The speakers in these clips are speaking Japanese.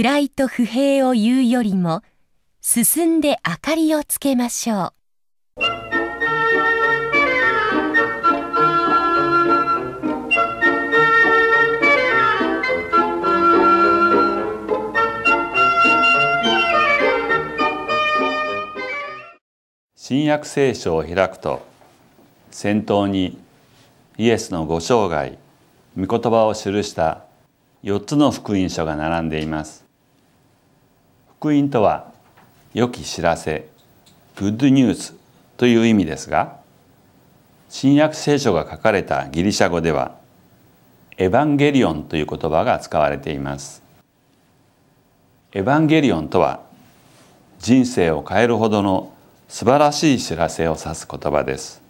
いと不平を言うよりも進んで明かりをつけましょう。新約聖書を開くと先頭にイエスのご生涯御言葉を記した4つの福音書が並んでいます福音とは良き知らせグッドニュースという意味ですが新約聖書が書かれたギリシャ語ではエヴァンゲリオンという言葉が使われていますエヴァンゲリオンとは人生を変えるほどの素晴らしい知らせを指す言葉です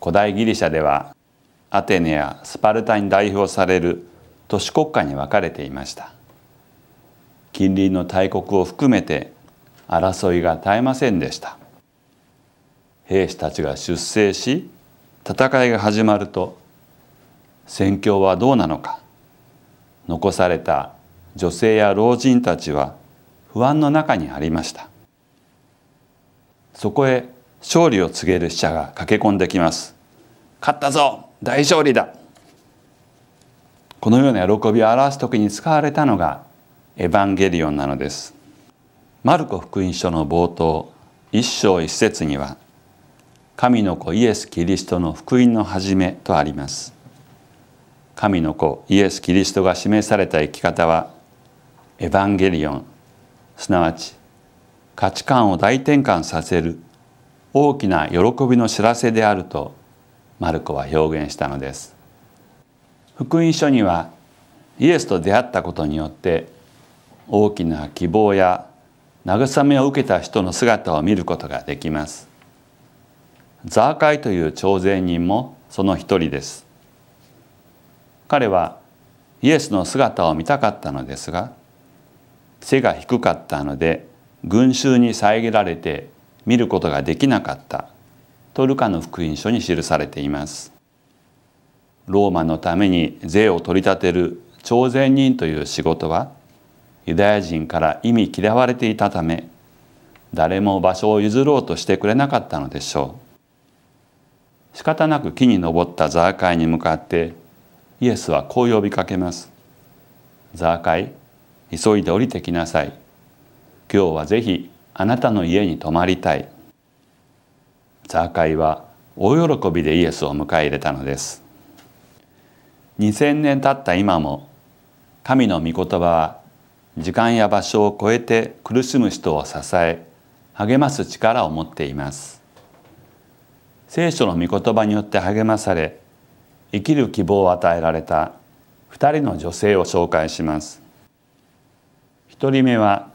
古代ギリシャではアテネやスパルタに代表される都市国家に分かれていました近隣の大国を含めて争いが絶えませんでした兵士たちが出征し戦いが始まると戦況はどうなのか残された女性や老人たちは不安の中にありましたそこへ勝利を告げる使者が駆け込んできます勝ったぞ大勝利だこのような喜びを表す時に使われたのがエヴァンゲリオンなのです。マルコ福音書の冒頭一章一節には神の子イエス・キリストの福音の始めとあります。神の子イエス・キリストが示された生き方はエヴァンゲリオンすなわち価値観を大転換させる大きな喜びの知らせであるとマルコは表現したのです。福音書にはイエスと出会ったことによって大きな希望や慰めを受けた人の姿を見ることができます。ザーカイという徴税人もその一人です。彼はイエスの姿を見たかったのですが背が低かったので群衆に遮られて見ることができなかったとルカの福音書に記されています。ローマのために税を取り立てる徴税人という仕事はユダヤ人から意味嫌われていたため誰も場所を譲ろうとしてくれなかったのでしょう仕方なく木に登ったザーカイに向かってイエスはこう呼びかけますザーカイ急いで降りてきなさい今日はぜひあなたの家に泊まりたいザーカイは大喜びでイエスを迎え入れたのです2,000年経った今も神の御言葉は時間や場所を超えて苦しむ人を支え励ます力を持っています聖書の御言葉によって励まされ生きる希望を与えられた2人の女性を紹介します1人目は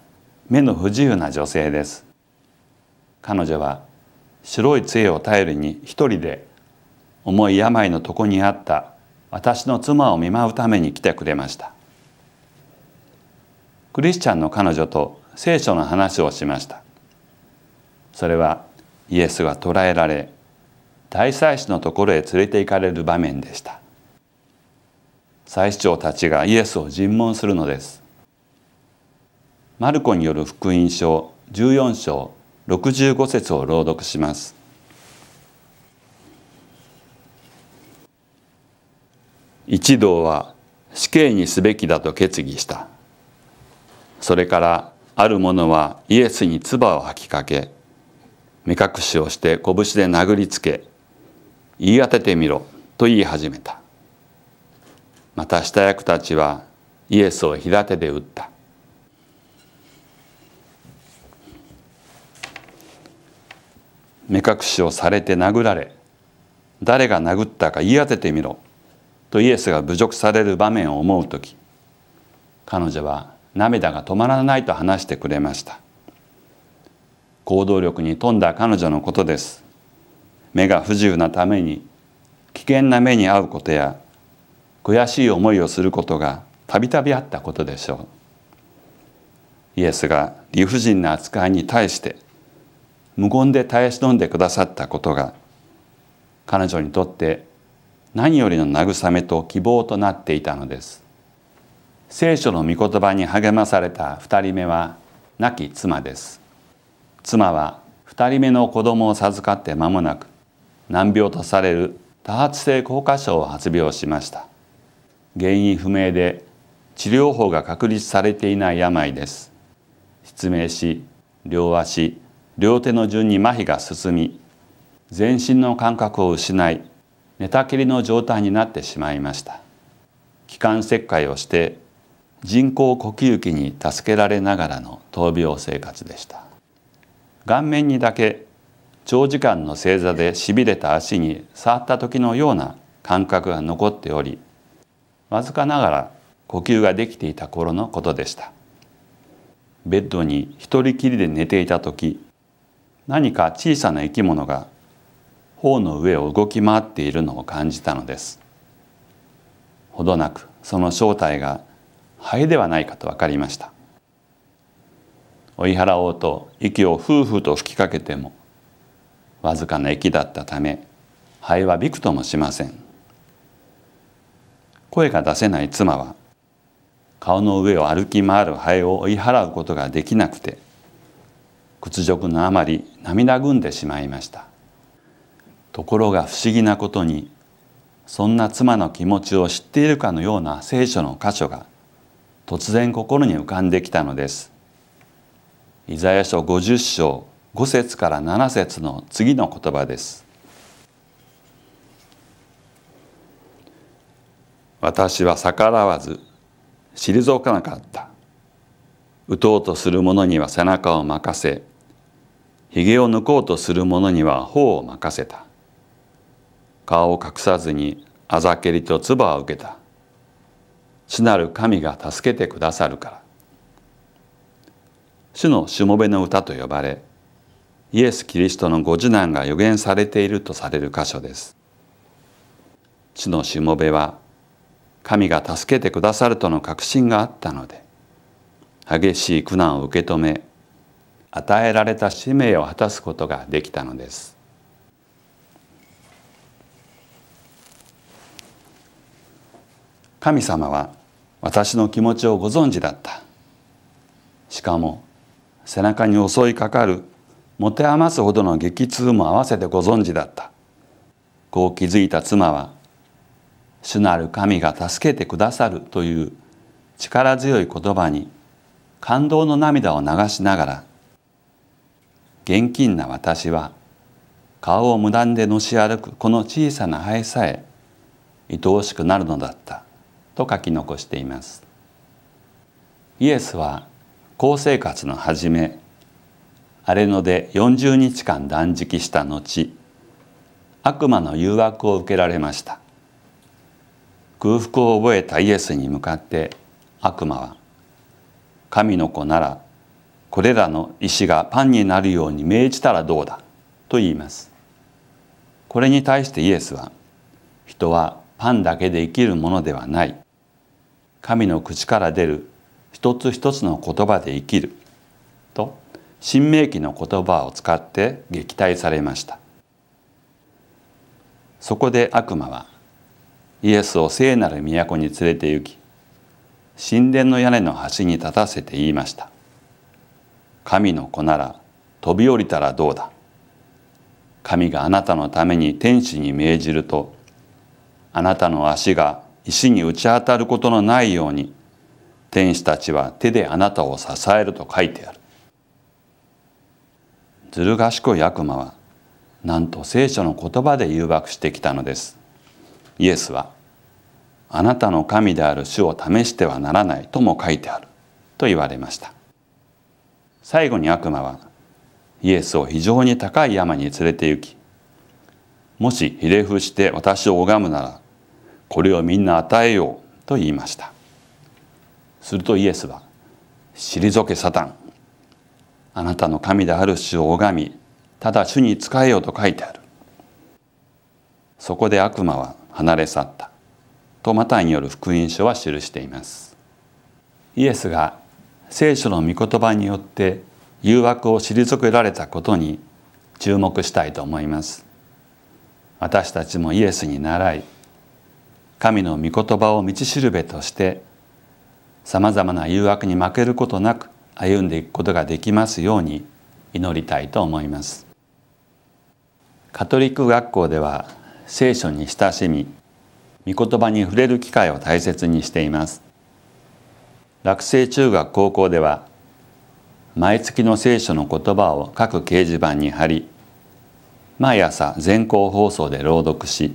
目の不自由な女性です彼女は白い杖を頼りに一人で重い病の床にあった私の妻を見舞うために来てくれましたクリスチャンの彼女と聖書の話をしましたそれはイエスが捕らえられ大祭司のところへ連れて行かれる場面でした祭司長たちがイエスを尋問するのですマルコによる福音書14章65節を朗読します一同は死刑にすべきだと決議したそれからある者はイエスに唾を吐きかけ目隠しをして拳で殴りつけ言い当ててみろと言い始めたまた下役たちはイエスを平手で打った目隠しをされて殴られ誰が殴ったか言い当ててみろとイエスが侮辱される場面を思う時彼女は涙が止まらないと話してくれました行動力に富んだ彼女のことです目が不自由なために危険な目に遭うことや悔しい思いをすることがたびたびあったことでしょうイエスが理不尽な扱いに対して無言で耐え忍んでくださったことが彼女にとって何よりの慰めと希望となっていたのです聖書の御言葉に励まされた2人目は亡き妻です妻は2人目の子供を授かって間もなく難病とされる多発性硬化症を発病しました原因不明で治療法が確立されていない病です失明し両足両手の順に麻痺が進み全身の感覚を失い寝たきりの状態になってしまいました気管切開をして人工呼吸器に助けられながらの闘病生活でした顔面にだけ長時間の正座でしびれた足に触った時のような感覚が残っておりわずかながら呼吸ができていた頃のことでしたベッドに一人きりで寝ていた時何か小さな生き物が頬の上を動き回っているのを感じたのですほどなくその正体がハエではないかと分かりました追い払おうと息をふうふうと吹きかけてもわずかな息だったためハエはびくともしません声が出せない妻は顔の上を歩き回るハエを追い払うことができなくて屈辱のあまり涙ぐんでしまいましたところが不思議なことにそんな妻の気持ちを知っているかのような聖書の箇所が突然心に浮かんできたのです。イザヤ書50章5節から7節の次の言葉です。私は逆らわず退かなかった。打とうとする者には背中を任せ、ひげを抜こうとする者には頬を任せた。顔を隠さずにあざけりと唾を受けた主なる神が助けてくださるから主のしもべの歌と呼ばれイエス・キリストのご次男が予言されているとされる箇所です主のしもべは神が助けてくださるとの確信があったので激しい苦難を受け止め与えられた使命を果たすことができたのです神様は私の気持ちをご存知だったしかも背中に襲いかかる持て余すほどの激痛も合わせてご存知だったこう気づいた妻は「主なる神が助けてくださる」という力強い言葉に感動の涙を流しながら「現金な私は顔を無断でのし歩くこの小さな灰さえ愛おしくなるのだった」と書き残していますイエスは高生活の初め荒れ野で40日間断食した後悪魔の誘惑を受けられました空腹を覚えたイエスに向かって悪魔は「神の子ならこれらの石がパンになるように命じたらどうだ」と言いますこれに対してイエスは「人はパンだけで生きるものではない神の口から出る一つ一つの言葉で生きると神明記の言葉を使って撃退されましたそこで悪魔はイエスを聖なる都に連れて行き神殿の屋根の端に立たせて言いました神の子なら飛び降りたらどうだ神があなたのために天使に命じるとあなたの足が石に打ち当たることのないように天使たちは手であなたを支えると書いてある。ずる賢い悪魔はなんと聖書の言葉で誘惑してきたのです。イエスは「あなたの神である主を試してはならない」とも書いてあると言われました。最後に悪魔はイエスを非常に高い山に連れて行き「もしひれ伏して私を拝むならこれをみんな与えようと言いましたするとイエスは「退けサタンあなたの神である主を拝みただ主に仕えよ」と書いてあるそこで悪魔は離れ去ったとマタイによる福音書は記していますイエスが聖書の御言葉によって誘惑を退けられたことに注目したいと思います私たちもイエスに習い神の御言葉を道しるべとしてさまざまな誘惑に負けることなく歩んでいくことができますように祈りたいと思いますカトリック学校では聖書に親しみ御言葉に触れる機会を大切にしています落成中学高校では毎月の聖書の言葉を各掲示板に貼り毎朝全校放送で朗読し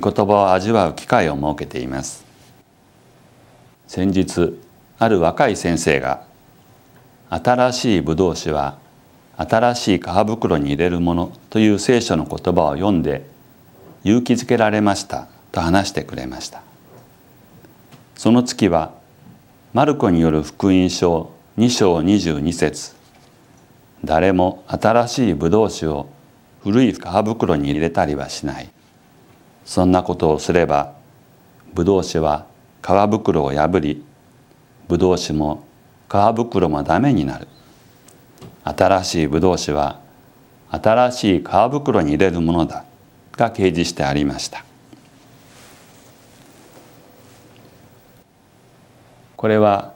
御言葉を味わう機会を設けています先日ある若い先生が新しいブドウ酒は新しい皮袋に入れるものという聖書の言葉を読んで勇気づけられましたと話してくれましたその月はマルコによる福音書2章22節誰も新しいブドウ酒を古い皮袋に入れたりはしないそんなことをすればブドウ酒は皮袋を破りブドウ酒も皮袋もダメになる新しいブドウ酒は新しい皮袋に入れるものだが掲示してありましたこれは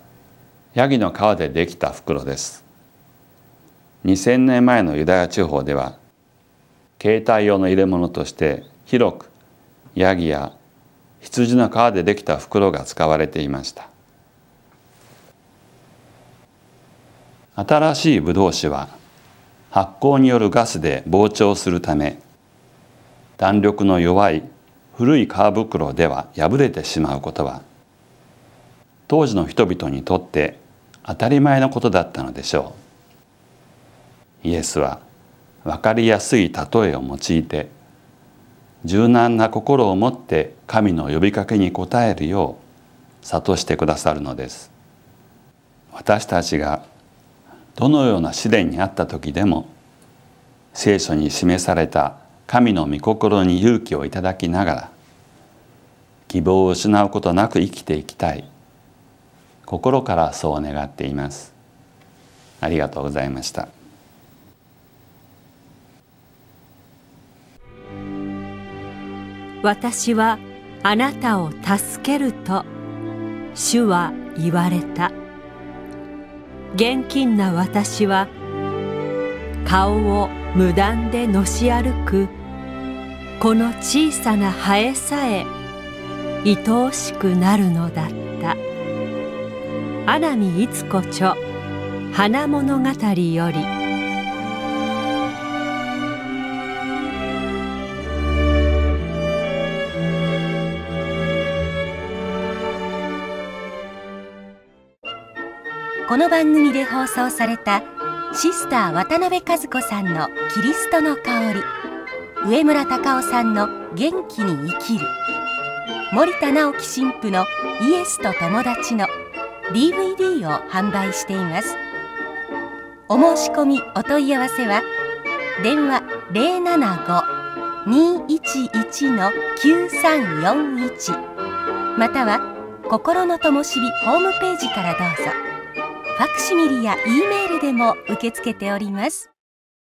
ヤギの皮でできた袋です2000年前のユダヤ地方では携帯用の入れ物として広くヤギや羊の皮でできた袋が使われていました新しいブドウ酒は発酵によるガスで膨張するため弾力の弱い古い皮袋では破れてしまうことは当時の人々にとって当たり前のことだったのでしょうイエスは分かりやすい例えを用いて柔軟な心を持って神の呼びかけに応えるよう諭してくださるのです私たちがどのような試練にあった時でも聖書に示された神の御心に勇気をいただきながら希望を失うことなく生きていきたい心からそう願っていますありがとうございました私はあなたを助けると主は言われた厳禁な私は顔を無断でのし歩くこの小さなハエさえ愛おしくなるのだった阿南逸子著花物語より「この番組で放送されたシスター渡辺和子さんの「キリストの香り」上村隆夫さんの「元気に生きる」森田直樹神父の「イエスと友達」の DVD を販売しています。お申し込みお問い合わせは電話075-211-9341または心のともしびホームページからどうぞ。ァクシミリや E メールでも受け付けております